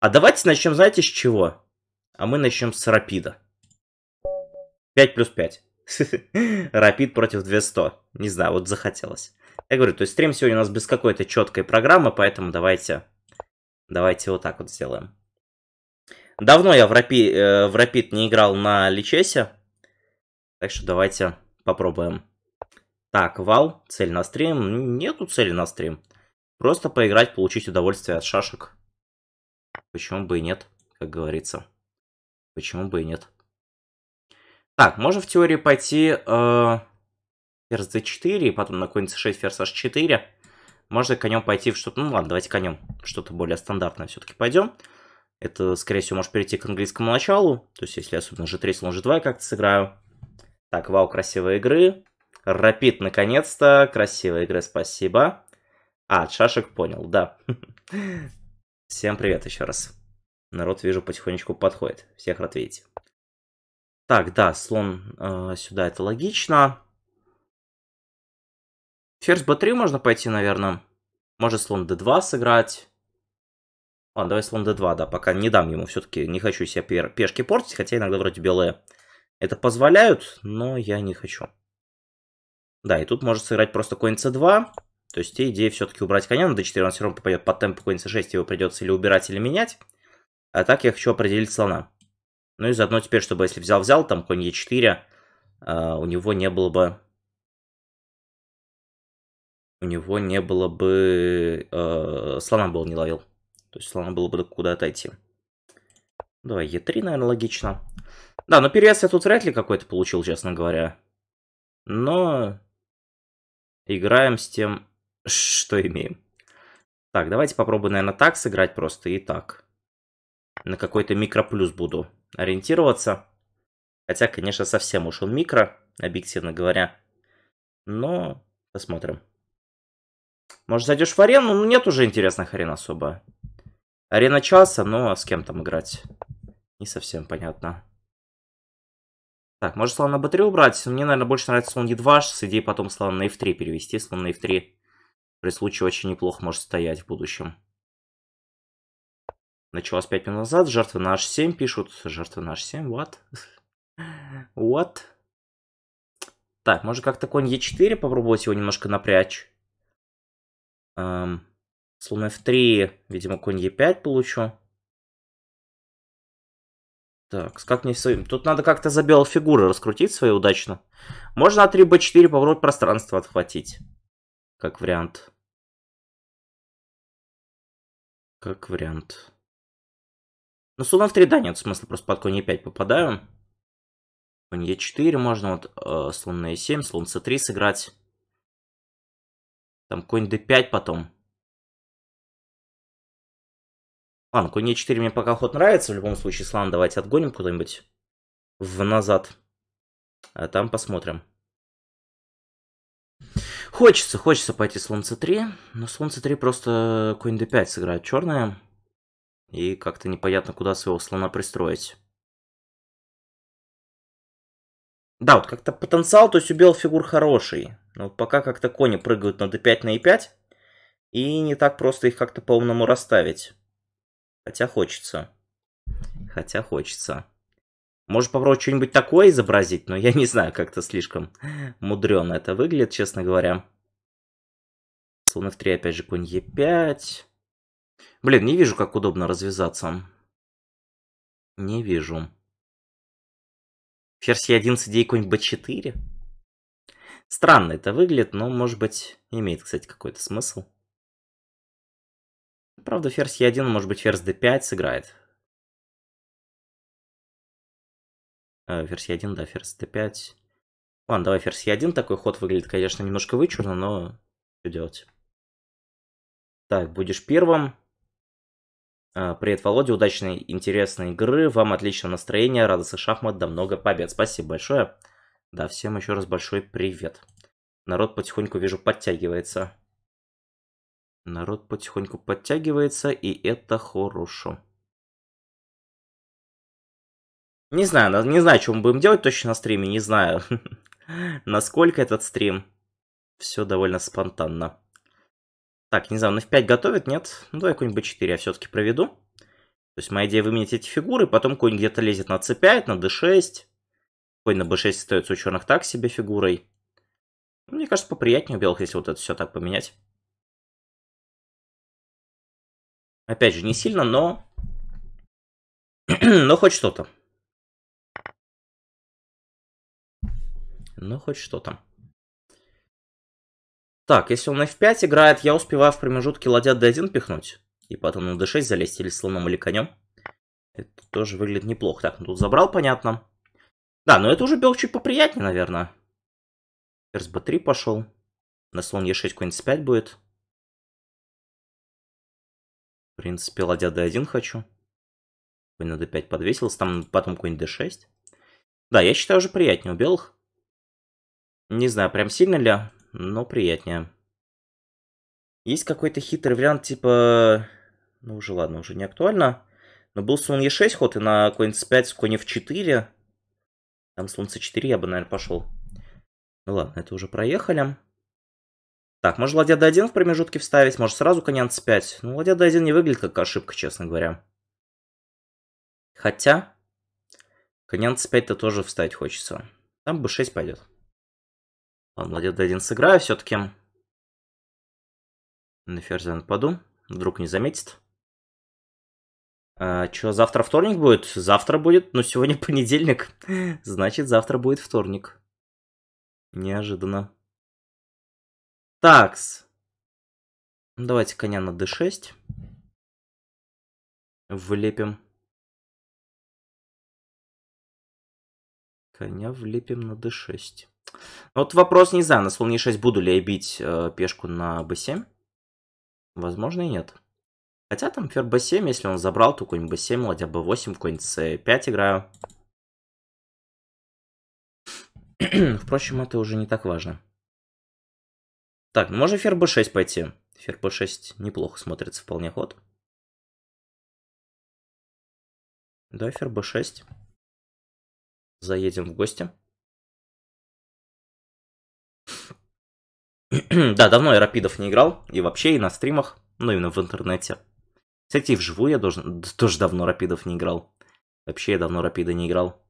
А давайте начнем, знаете, с чего? А мы начнем с Рапида. 5 плюс 5. Рапид против 200. Не знаю, вот захотелось. Я говорю, то есть стрим сегодня у нас без какой-то четкой программы, поэтому давайте, давайте вот так вот сделаем. Давно я в, рапи, э, в Рапид не играл на Личесе, так что давайте попробуем. Так, вал, цель на стрим. Нету цели на стрим. Просто поиграть, получить удовольствие от шашек. Почему бы и нет, как говорится. Почему бы и нет. Так, можно в теории пойти э, ферзь d4, и потом на конь c6, ферзь h4. Можно конем пойти в что-то... Ну ладно, давайте конем. Что-то более стандартное все-таки пойдем. Это, скорее всего, может перейти к английскому началу. То есть, если особенно g3, слон g2 я как-то сыграю. Так, вау, красивые игры. Рапид, наконец-то. Красивые игры, спасибо. А, шашек понял, да. Всем привет еще раз. Народ, вижу, потихонечку подходит. Всех рад видеть. Так, да, слон э, сюда, это логично. Ферзь b3 можно пойти, наверное. Может слон d2 сыграть. Ладно, давай слон d2, да, пока не дам ему. Все-таки не хочу себе пешки портить, хотя иногда вроде белые это позволяют, но я не хочу. Да, и тут может сыграть просто конь c2. То есть идея все-таки убрать коня на d4, он все равно попадет по темпу конь c6, его придется или убирать, или менять. А так я хочу определить слона. Ну и заодно теперь, чтобы если взял-взял, там конь e4, э, а, у него не было бы... У него не было бы... Э, слона был не ловил. То есть слона было бы куда отойти. Давай e3, наверное, логично. Да, но ну перевес я тут вряд ли какой-то получил, честно говоря. Но играем с тем, что имеем. Так, давайте попробуем, наверное, так сыграть просто и так. На какой-то микроплюс буду ориентироваться. Хотя, конечно, совсем уж он микро, объективно говоря. Но посмотрим. Может, зайдешь в арену? Ну, нет уже интересных арен особо. Арена часа, но с кем там играть? Не совсем понятно. Так, может слон на b3 убрать? Мне, наверное, больше нравится слон е 2 с идеей потом слон на f3 перевести, слон на f3 при случае очень неплохо может стоять в будущем. Началось 5 минут назад, жертва на H7 пишут. жертва на H7, what? What? Так, может как-то конь E4 попробовать его немножко напрячь. Эм, слон F3, видимо, конь E5 получу. Так, как мне своим? Тут надо как-то за белой фигуры раскрутить свои удачно. Можно А3, Б4 попробовать пространство отхватить. Как вариант. Как вариант. Ну, слона в 3, да, нет смысла, просто под конь e5 попадаю. Конь e4 можно, вот э, слон на e7, слон c3 сыграть. Там конь d5 потом. Ладно, ну, конь e4 мне пока ход нравится, в любом случае, слон давайте отгоним куда-нибудь в назад. А там посмотрим. Хочется, хочется пойти слон c3, но слон c3 просто конь d5 сыграет черная. И как-то непонятно, куда своего слона пристроить. Да, вот как-то потенциал, то есть у белых фигур хороший. Но пока как-то кони прыгают на d5, на e5. И не так просто их как-то по-умному расставить. Хотя хочется. Хотя хочется. Может попробовать что-нибудь такое изобразить, но я не знаю, как-то слишком мудрено это выглядит, честно говоря. Слон f3, опять же, конь e5. Блин, не вижу, как удобно развязаться. Не вижу. Ферзь e1 с идеей конь b4? Странно это выглядит, но, может быть, имеет, кстати, какой-то смысл. Правда, ферзь e1, может быть, ферзь d5 сыграет. Э, версия 1, да, версия d5. Ладно, давай версия 1. Такой ход выглядит, конечно, немножко вычурно, но что делать. Так, будешь первым. Э, привет, Володя, удачной, интересной игры, вам отличное настроение радостных шахмат, да много побед. Спасибо большое. Да, всем еще раз большой привет. Народ потихоньку, вижу, подтягивается. Народ потихоньку подтягивается, и это хорошо. Не знаю, не знаю, что мы будем делать точно на стриме, не знаю. Насколько этот стрим. Все довольно спонтанно. Так, не знаю, на F5 готовит, нет? Ну, давай какой-нибудь B4 я все-таки проведу. То есть моя идея выменять эти фигуры, потом конь где-то лезет на C5, на D6. Конь на B6 остается у черных так себе фигурой. Ну, мне кажется, поприятнее у белых, если вот это все так поменять. Опять же, не сильно, но... но хоть что-то. Ну, хоть что там. Так, если он f5 играет, я успеваю в промежутке ладья d1 пихнуть. И потом на d6 залезть или слоном, или конем. Это тоже выглядит неплохо. Так, ну тут забрал, понятно. Да, но это уже белок чуть поприятнее, наверное. Ферзь b3 пошел. На слон e6 конь c5 будет. В принципе, ладья d1 хочу. Конь на d5 подвесился, там потом конь d6. Да, я считаю, уже приятнее у белых. Не знаю, прям сильно ли, но приятнее. Есть какой-то хитрый вариант, типа... Ну уже ладно, уже не актуально. Но был слон Е6 ход, и на конь С5, конь F4. Там слон С4 я бы, наверное, пошел. Ну ладно, это уже проехали. Так, может ладья d1 в промежутке вставить, может сразу коня c5. Ну, ладья d1 не выглядит как ошибка, честно говоря. Хотя, коня c5-то тоже вставить хочется. Там b6 пойдет. Ладно, ладья d1 сыграю все-таки. На ферзя нападу. Вдруг не заметит. А, Че, завтра вторник будет? Завтра будет, но ну, сегодня понедельник. Значит, завтра будет вторник. Неожиданно. Такс. Давайте коня на d6. Влепим. Коня влепим на d6. А вот вопрос, не знаю, на слон e6 буду ли я бить э, пешку на b7. Возможно и нет. Хотя там ферзь b7, если он забрал, то конь b7, ладья b8, конь c5 играю. Впрочем, это уже не так важно. Так, ну, можно ферзь b6 пойти. Ферзь b6 неплохо смотрится вполне ход. Да, ферзь b6. Заедем в гости. да, давно я рапидов не играл, и вообще, и на стримах, ну, именно в интернете. Кстати, и вживую я должен... тоже давно рапидов не играл. Вообще, я давно рапида не играл.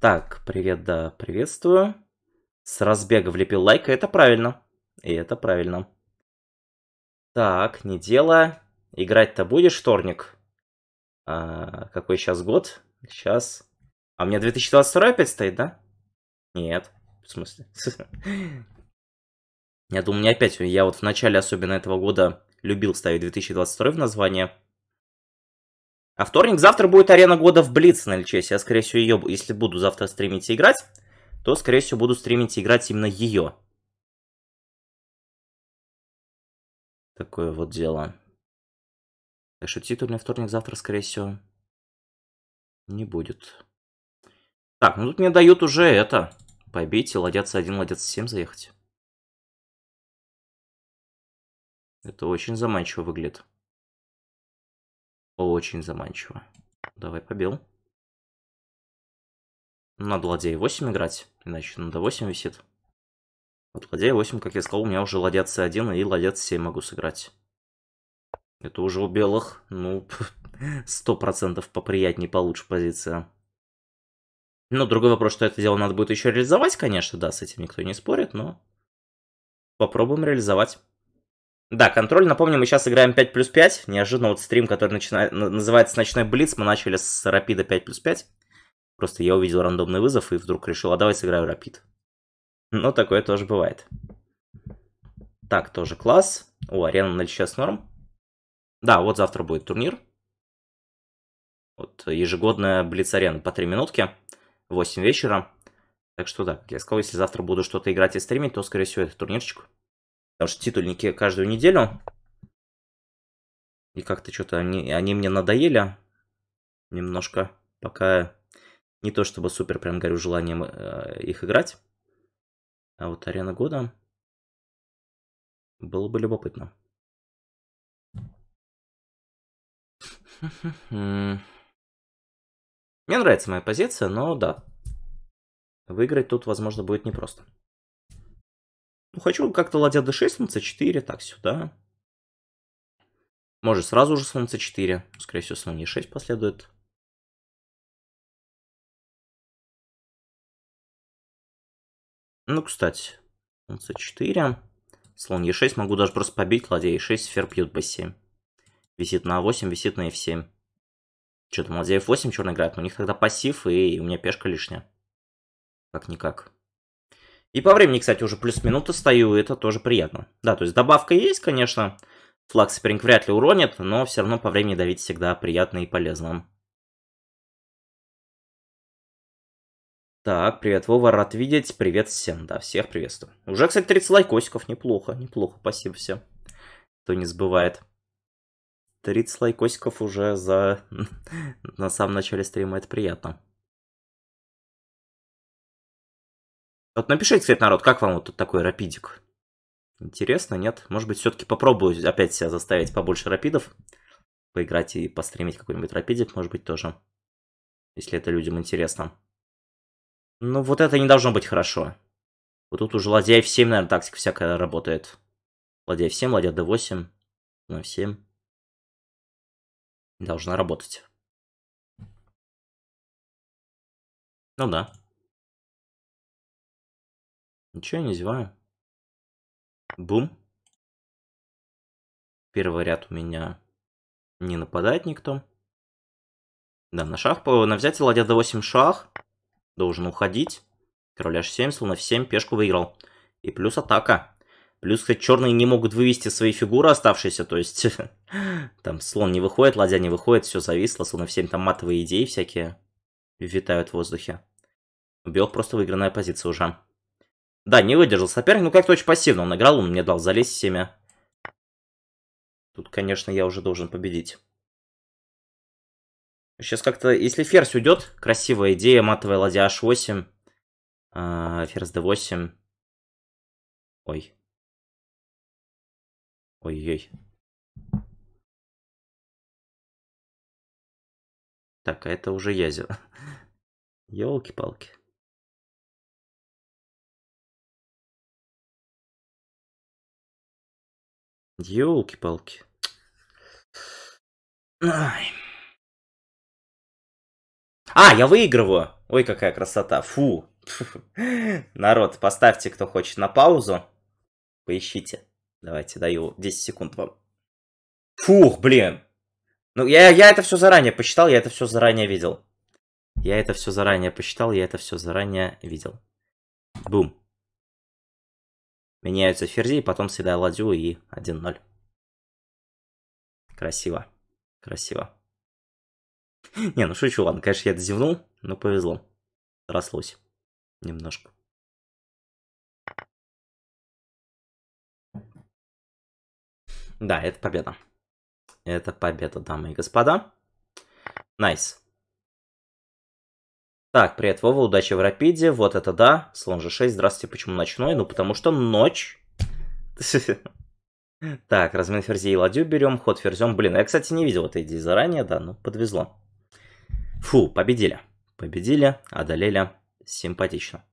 Так, привет, да, приветствую. С разбега влепил лайк, это правильно. И это правильно. Так, не дело. Играть-то будешь, вторник? А, какой сейчас год? Сейчас. А у меня 2022 опять стоит, да? Нет. В смысле? Я думаю, не опять. Я вот в начале особенно этого года любил ставить 2022 в название. А вторник завтра будет арена года в Блиц на ЛЧС. Я, скорее всего, ее, если буду завтра стримить и играть, то, скорее всего, буду стримить и играть именно ее. Такое вот дело. Так что титульный вторник завтра, скорее всего, не будет. Так, ну тут мне дают уже это. Побейте, ладятся один, ладятся 7 заехать. Это очень заманчиво выглядит. Очень заманчиво. Давай побил. Надо ладья 8 играть, иначе надо 8 висит. Вот ладья 8, как я сказал, у меня уже ладья c1 и ладья c7 могу сыграть. Это уже у белых, ну, 100% поприятнее, получше позиция. Ну, другой вопрос, что это дело надо будет еще реализовать, конечно, да, с этим никто не спорит, но попробуем реализовать. Да, контроль, напомню, мы сейчас играем 5 плюс 5. Неожиданно вот стрим, который начинает, называется «Ночной блиц», мы начали с рапида 5 плюс 5. Просто я увидел рандомный вызов и вдруг решил, а давай сыграю рапид. Но ну, такое тоже бывает. Так, тоже класс. О, арена 0 сейчас норм. Да, вот завтра будет турнир. Вот э, ежегодная блиц-арена по 3 минутки. 8 вечера. Так что да, я сказал, если завтра буду что-то играть и стримить, то, скорее всего, это турнирчик. Потому что титульники каждую неделю. И как-то что-то они, они мне надоели немножко. Пока не то чтобы супер прям горю желанием э, их играть. А вот арена года было бы любопытно. Мне нравится моя позиция, но да. Выиграть тут, возможно, будет непросто. Ну, хочу как-то ладья d6, слон c4, так, сюда. Может, сразу же слон c4. Скорее всего, слон e6 последует. Ну, кстати, слон c4. Слон e6, могу даже просто побить, ладья e6, ферзь бьет b7. Висит на a8, висит на f7. Что то у нас 8 черный играет, но у них тогда пассив, и у меня пешка лишняя. Как-никак. И по времени, кстати, уже плюс минута стою, и это тоже приятно. Да, то есть добавка есть, конечно. Флаг соперник вряд ли уронит, но все равно по времени давить всегда приятно и полезно. Так, привет, Вова, рад видеть. Привет всем, да, всех приветствую. Уже, кстати, 30 лайкосиков, неплохо, неплохо, спасибо всем, кто не забывает. 30 лайкосиков уже за... на самом начале стрима, это приятно. Вот напишите, кстати, народ, как вам вот тут такой рапидик? Интересно, нет? Может быть, все-таки попробую опять себя заставить побольше рапидов поиграть и постримить какой-нибудь рапидик, может быть, тоже. Если это людям интересно. Ну, вот это не должно быть хорошо. Вот тут уже ладья F7, наверное, тактика всякая работает. Ладья F7, ладья D8, на 7 должна работать. Ну да. Ничего не зеваю. Бум. Первый ряд у меня не нападает никто. Да, на шах, на взятие ладья d8 шах. Должен уходить. Король h7, слон f7, пешку выиграл. И плюс атака. Плюс, кстати, черные не могут вывести свои фигуры оставшиеся, то есть там слон не выходит, ладья не выходит, все зависло, словно всем там матовые идеи всякие витают в воздухе. У белых просто выигранная позиция уже. Да, не выдержал соперник, но ну, как-то очень пассивно он играл, он мне дал залезть семя. Тут, конечно, я уже должен победить. Сейчас как-то, если ферзь уйдет, красивая идея, матовая ладья h8, э, а, ферзь d8. Ой, Ой-ой. Так, а это уже язеро. ёлки палки ёлки палки А, я выигрываю! Ой, какая красота. Фу. Народ, поставьте, кто хочет, на паузу. Поищите. Давайте, даю 10 секунд вам. Фух, блин. Ну, я, я это все заранее посчитал, я это все заранее видел. Я это все заранее посчитал, я это все заранее видел. Бум. Меняются ферзи, потом всегда ладью и 1-0. Красиво. Красиво. Не, ну шучу, ладно, конечно, я это зевнул, но повезло. Рослось. Немножко. Да, это победа. Это победа, дамы и господа. Найс. Nice. Так, привет, Вова, удачи в Рапиде. Вот это да. Слон же 6 здравствуйте. Почему ночной? Ну, потому что ночь. Так, размен ферзей и ладью берем, ход ферзем. Блин, ну, я, кстати, не видел этой идеи заранее, да, ну, подвезло. Фу, победили. Победили, одолели. Симпатично.